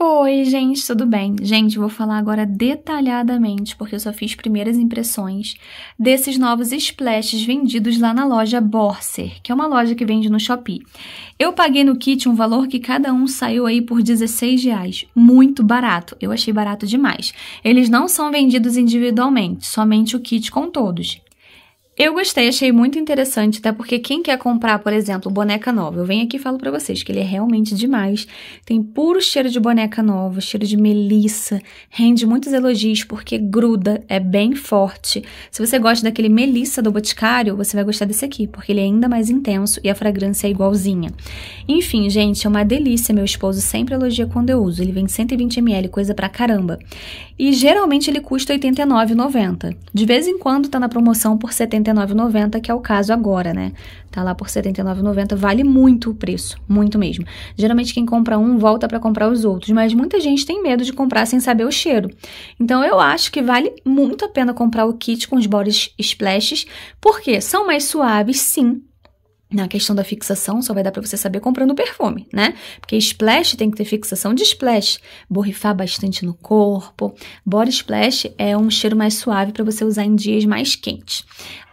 Oi, gente, tudo bem? Gente, vou falar agora detalhadamente, porque eu só fiz primeiras impressões desses novos splashes vendidos lá na loja Borser, que é uma loja que vende no Shopee. Eu paguei no kit um valor que cada um saiu aí por 16 reais, muito barato, eu achei barato demais. Eles não são vendidos individualmente, somente o kit com todos. Eu gostei, achei muito interessante, até porque quem quer comprar, por exemplo, boneca nova, eu venho aqui e falo para vocês que ele é realmente demais. Tem puro cheiro de boneca nova, cheiro de melissa, rende muitos elogios porque gruda, é bem forte. Se você gosta daquele melissa do Boticário, você vai gostar desse aqui, porque ele é ainda mais intenso e a fragrância é igualzinha. Enfim, gente, é uma delícia, meu esposo sempre elogia quando eu uso. Ele vem 120ml, coisa pra caramba. E geralmente ele custa R$ 89,90. De vez em quando tá na promoção por R$ 79,90, que é o caso agora, né? Tá lá por 79,90, vale muito o preço, muito mesmo. Geralmente quem compra um volta para comprar os outros, mas muita gente tem medo de comprar sem saber o cheiro. Então eu acho que vale muito a pena comprar o kit com os body splashes, porque são mais suaves, sim, na questão da fixação, só vai dar para você saber comprando perfume, né? Porque splash tem que ter fixação de splash, borrifar bastante no corpo. Body splash é um cheiro mais suave para você usar em dias mais quentes.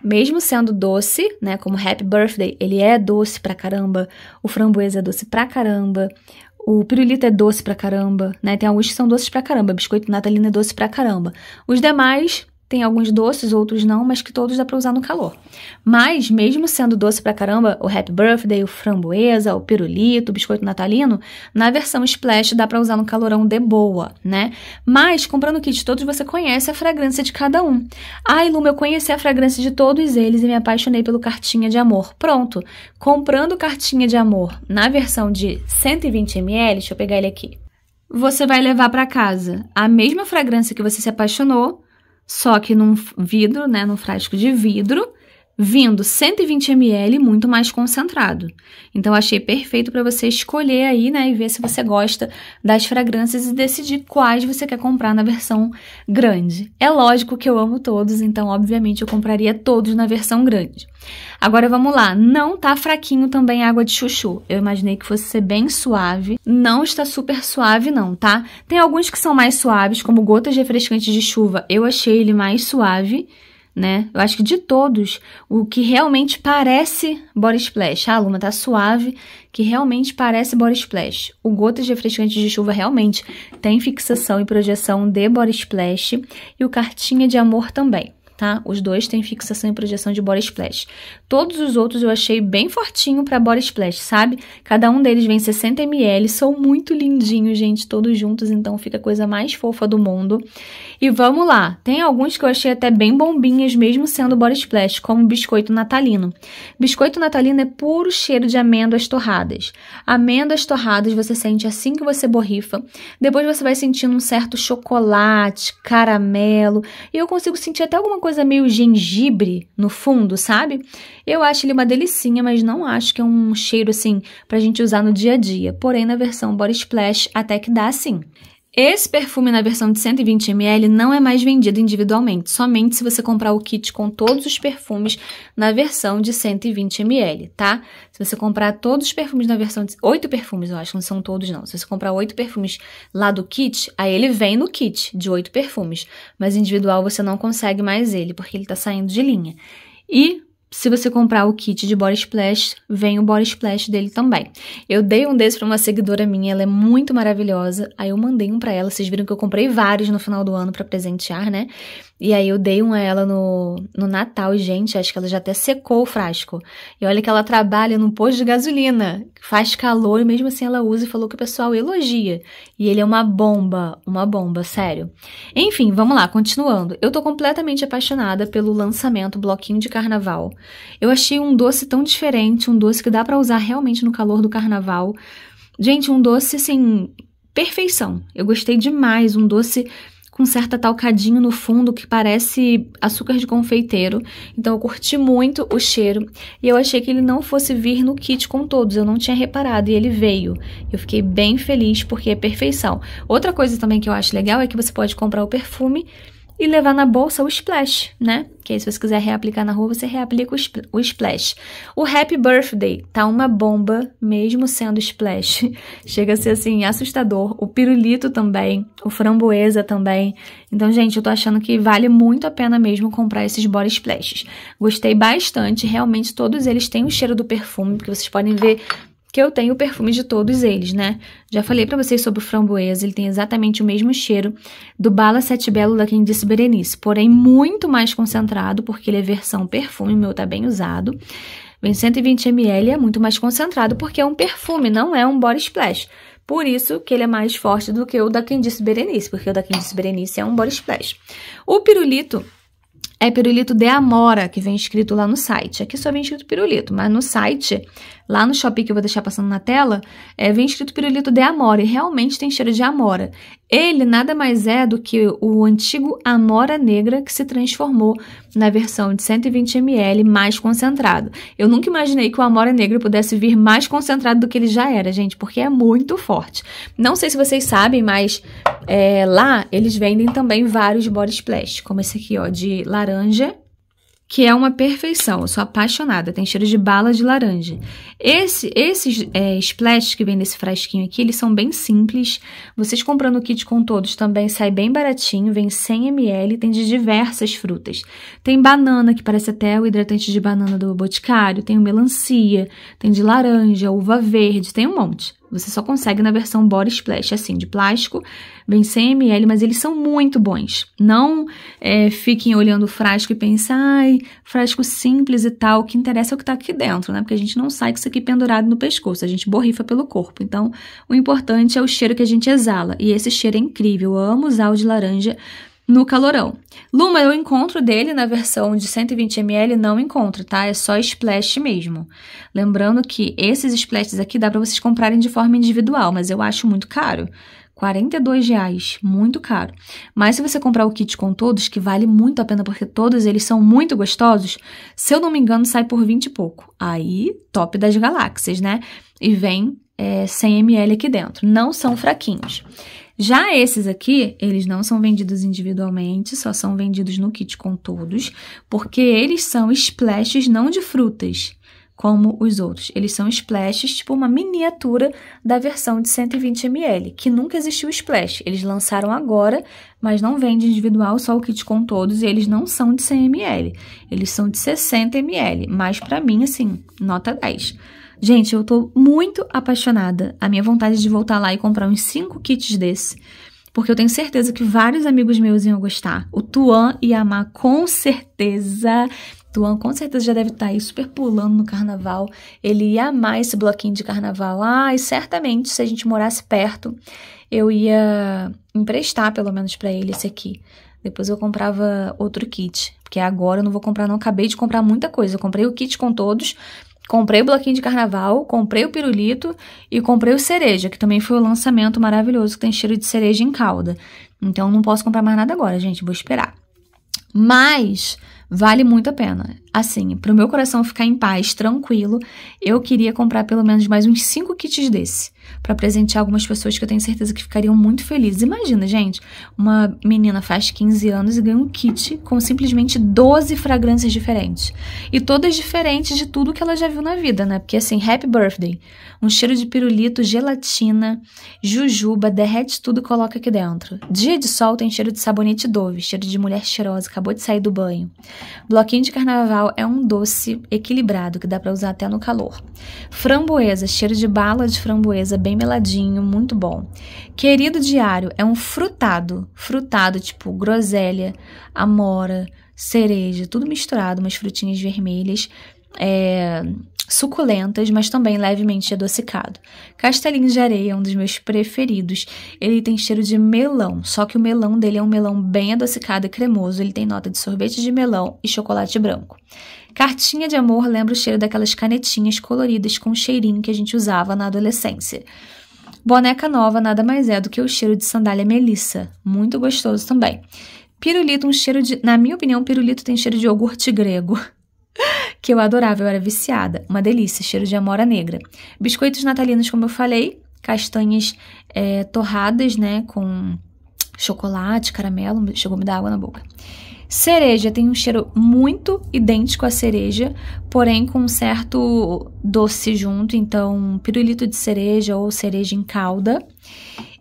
Mesmo sendo doce, né, como Happy Birthday, ele é doce pra caramba, o framboesa é doce pra caramba, o pirulito é doce pra caramba, né? Tem alguns que são doces pra caramba, biscoito natalino é doce pra caramba. Os demais tem alguns doces, outros não, mas que todos dá para usar no calor. Mas, mesmo sendo doce pra caramba, o Happy Birthday, o framboesa, o pirulito, o biscoito natalino, na versão splash dá para usar no calorão de boa, né? Mas, comprando o kit todos, você conhece a fragrância de cada um. Ai, Luma, eu conheci a fragrância de todos eles e me apaixonei pelo cartinha de amor. Pronto, comprando cartinha de amor na versão de 120ml, deixa eu pegar ele aqui você vai levar para casa a mesma fragrância que você se apaixonou, só que num vidro, né, num frasco de vidro, vindo 120 ml muito mais concentrado. Então achei perfeito para você escolher aí, né, e ver se você gosta das fragrâncias e decidir quais você quer comprar na versão grande. É lógico que eu amo todos, então obviamente eu compraria todos na versão grande. Agora vamos lá, não tá fraquinho também a água de chuchu. Eu imaginei que fosse ser bem suave, não está super suave não, tá? Tem alguns que são mais suaves, como gotas refrescantes de chuva. Eu achei ele mais suave né? Eu acho que de todos, o que realmente parece body splash, ah, a aluna tá suave, que realmente parece body splash. O gotas refrescante de chuva realmente tem fixação e projeção de body splash e o cartinha de amor também. Tá? Os dois têm fixação e projeção de body splash. Todos os outros eu achei bem fortinho para body splash, sabe? Cada um deles vem 60 ml, são muito lindinhos, gente, todos juntos, então fica a coisa mais fofa do mundo. E vamos lá, tem alguns que eu achei até bem bombinhas, mesmo sendo body splash, como biscoito natalino. Biscoito natalino é puro cheiro de amêndoas torradas. Amêndoas torradas você sente assim que você borrifa, depois você vai sentindo um certo chocolate, caramelo, e eu consigo sentir até alguma coisa meio gengibre no fundo, sabe? Eu acho ele uma delicinha, mas não acho que é um cheiro assim pra gente usar no dia a dia. Porém, na versão body splash até que dá sim. Esse perfume na versão de 120ml não é mais vendido individualmente, somente se você comprar o kit com todos os perfumes na versão de 120ml, tá? Se você comprar todos os perfumes na versão de... Oito perfumes, eu acho, não são todos não. Se você comprar oito perfumes lá do kit, aí ele vem no kit de oito perfumes. Mas individual você não consegue mais ele, porque ele tá saindo de linha. E se você comprar o kit de Body Splash, vem o Body Splash dele também. Eu dei um desse pra uma seguidora minha, ela é muito maravilhosa. Aí eu mandei um pra ela, vocês viram que eu comprei vários no final do ano para presentear, né? E aí eu dei um a ela no, no Natal, gente, acho que ela já até secou o frasco. E olha que ela trabalha num posto de gasolina, faz calor e mesmo assim ela usa e falou que o pessoal elogia. E ele é uma bomba, uma bomba, sério. Enfim, vamos lá, continuando. Eu tô completamente apaixonada pelo lançamento Bloquinho de Carnaval. Eu achei um doce tão diferente, um doce que dá para usar realmente no calor do carnaval. Gente, um doce assim, perfeição. Eu gostei demais, um doce com certa talcadinho no fundo que parece açúcar de confeiteiro. Então eu curti muito o cheiro e eu achei que ele não fosse vir no kit com todos, eu não tinha reparado e ele veio. Eu fiquei bem feliz porque é perfeição. Outra coisa também que eu acho legal é que você pode comprar o perfume e levar na bolsa o splash, né? Que aí se você quiser reaplicar na rua, você reaplica o, splash. O Happy Birthday tá uma bomba, mesmo sendo splash. Chega a ser assim, assustador. O pirulito também, o framboesa também. Então, gente, eu tô achando que vale muito a pena mesmo comprar esses body splashes. Gostei bastante, realmente todos eles têm o cheiro do perfume, porque vocês podem ver que eu tenho o perfume de todos eles, né? Já falei para vocês sobre o framboesa, ele tem exatamente o mesmo cheiro do Bala Sete Belo da quem disse Berenice, porém muito mais concentrado, porque ele é versão perfume, o meu tá bem usado. Vem 120 ml é muito mais concentrado, porque é um perfume, não é um body splash. Por isso que ele é mais forte do que o da quem disse Berenice, porque o da quem disse Berenice é um body splash. O pirulito é pirulito de amora, que vem escrito lá no site. Aqui só vem escrito pirulito, mas no site, lá no shopping que eu vou deixar passando na tela, é, vem escrito pirulito de amora, e realmente tem cheiro de amora. Ele nada mais é do que o antigo amora negra que se transformou na versão de 120 ml mais concentrado. Eu nunca imaginei que o amora negra pudesse vir mais concentrado do que ele já era, gente, porque é muito forte. Não sei se vocês sabem, mas é, lá eles vendem também vários body splash, como esse aqui, ó, de laranja, que é uma perfeição. Eu sou apaixonada, tem cheiro de bala de laranja. Esse, esses é, splash que vem nesse frasquinho aqui, eles são bem simples. Vocês comprando o kit com todos também sai bem baratinho, vem 100 ml, tem de diversas frutas. Tem banana, que parece até o hidratante de banana do Boticário, tem melancia, tem de laranja, uva verde, tem um monte. Você só consegue na versão body splash, assim, de plástico, vem 100 ml, mas eles são muito bons. Não é, fiquem olhando o frasco e pensem, ai, frasco simples e tal, o que interessa é o que tá aqui dentro, né? Porque a gente não sai com isso aqui pendurado no pescoço, a gente borrifa pelo corpo. Então, o importante é o cheiro que a gente exala, e esse cheiro é incrível, eu amo usar o de laranja, no calorão. Luma, eu encontro dele na versão de 120ml, não encontro, tá? É só splash mesmo. Lembrando que esses splashes aqui dá para vocês comprarem de forma individual, mas eu acho muito caro. R$ reais, muito caro. Mas se você comprar o kit com todos, que vale muito a pena porque todos eles são muito gostosos, se eu não me engano, sai por 20 e pouco. Aí, top das galáxias, né? E vem é, 100 ml aqui dentro. Não são fraquinhos. Já esses aqui, eles não são vendidos individualmente, só são vendidos no kit com todos, porque eles são splashes não de frutas, como os outros. Eles são splashes, tipo uma miniatura da versão de 120ml, que nunca existiu splash. Eles lançaram agora, mas não vende individual, só o kit com todos, e eles não são de 100ml. Eles são de 60ml, mas para mim, assim, nota 10 Gente, eu tô muito apaixonada. A minha vontade de voltar lá e comprar uns 5 kits desse. Porque eu tenho certeza que vários amigos meus iam gostar. O Tuan ia amar com certeza. Tuan com certeza já deve estar tá aí super pulando no carnaval. Ele ia amar esse bloquinho de carnaval. Ah, e certamente, se a gente morasse perto, eu ia emprestar pelo menos para ele esse aqui. Depois eu comprava outro kit, porque agora eu não vou comprar não, acabei de comprar muita coisa. Eu comprei o kit com todos, Comprei o bloquinho de carnaval, comprei o pirulito e comprei o cereja, que também foi o um lançamento maravilhoso que tem cheiro de cereja em calda. Então não posso comprar mais nada agora, gente, vou esperar. Mas vale muito a pena. Assim, para o meu coração ficar em paz, tranquilo, eu queria comprar pelo menos mais uns 5 kits desse para presentear algumas pessoas que eu tenho certeza que ficariam muito felizes. Imagina, gente, uma menina faz 15 anos e ganha um kit com simplesmente 12 fragrâncias diferentes. E todas diferentes de tudo que ela já viu na vida, né? Porque assim, happy birthday, um cheiro de pirulito, gelatina, jujuba, derrete tudo e coloca aqui dentro. Dia de sol tem cheiro de sabonete Dove, cheiro de mulher cheirosa, acabou de sair do banho. Bloquinho de carnaval é um doce equilibrado que dá para usar até no calor. Framboesa, cheiro de bala de framboesa rosa, bem meladinho, muito bom. Querido diário é um frutado, frutado tipo groselha, amora, cereja, tudo misturado, umas frutinhas vermelhas. É, suculentas, mas também levemente adocicado. Castelinho de areia é um dos meus preferidos. Ele tem cheiro de melão, só que o melão dele é um melão bem adocicado e cremoso. Ele tem nota de sorvete de melão e chocolate branco. Cartinha de amor lembra o cheiro daquelas canetinhas coloridas com o cheirinho que a gente usava na adolescência. Boneca nova nada mais é do que o cheiro de sandália melissa, muito gostoso também. Pirulito, um cheiro de. Na minha opinião, pirulito tem cheiro de iogurte grego. que eu adorava, eu era viciada. Uma delícia, cheiro de amora negra. Biscoitos natalinos, como eu falei, castanhas é, torradas, né? Com chocolate, caramelo, chegou a me dar água na boca. Cereja tem um cheiro muito idêntico à cereja, porém com um certo doce junto, então pirulito de cereja ou cereja em calda.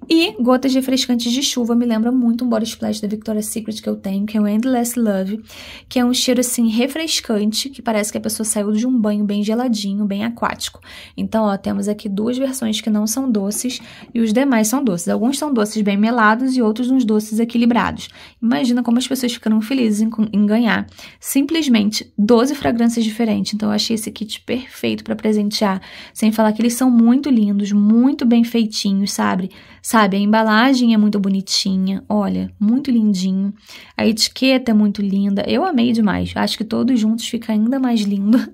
E gotas refrescantes de chuva me lembra muito um body splash da Victoria's Secret que eu tenho, que é o Endless Love, que é um cheiro assim refrescante, que parece que a pessoa saiu de um banho bem geladinho, bem aquático. Então, ó, temos aqui duas versões que não são doces e os demais são doces. Alguns são doces bem melados e outros uns doces equilibrados. Imagina como as pessoas ficaram felizes em, em ganhar simplesmente 12 fragrâncias diferentes. Então, eu achei esse kit perfeito para presentear, sem falar que eles são muito lindos, muito bem feitinhos, sabe? Sabe, a embalagem é muito bonitinha, olha, muito lindinho. A etiqueta é muito linda. Eu amei demais. Acho que todos juntos fica ainda mais lindo.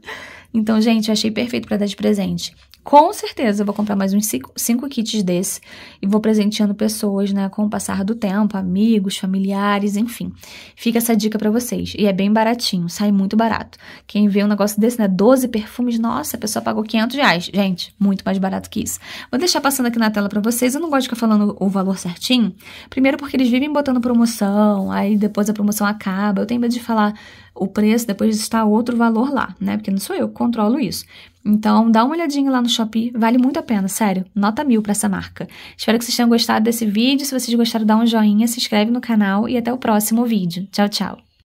Então, gente, eu achei perfeito para dar de presente. Com certeza eu vou comprar mais uns cinco, cinco kits desse e vou presenteando pessoas, né, com o passar do tempo, amigos, familiares, enfim. Fica essa dica para vocês. E é bem baratinho, sai muito barato. Quem vê um negócio desse, né, 12 perfumes, nossa, a pessoa pagou 500 reais. Gente, muito mais barato que isso. Vou deixar passando aqui na tela para vocês, eu não gosto de ficar falando o valor certinho. Primeiro porque eles vivem botando promoção, aí depois a promoção acaba. Eu tenho medo de falar o preço depois está outro valor lá, né? Porque não sou eu que controlo isso. Então, dá uma olhadinha lá no Shopee, vale muito a pena, sério. Nota mil para essa marca. Espero que vocês tenham gostado desse vídeo. Se vocês gostaram, dá um joinha, se inscreve no canal e até o próximo vídeo. Tchau, tchau.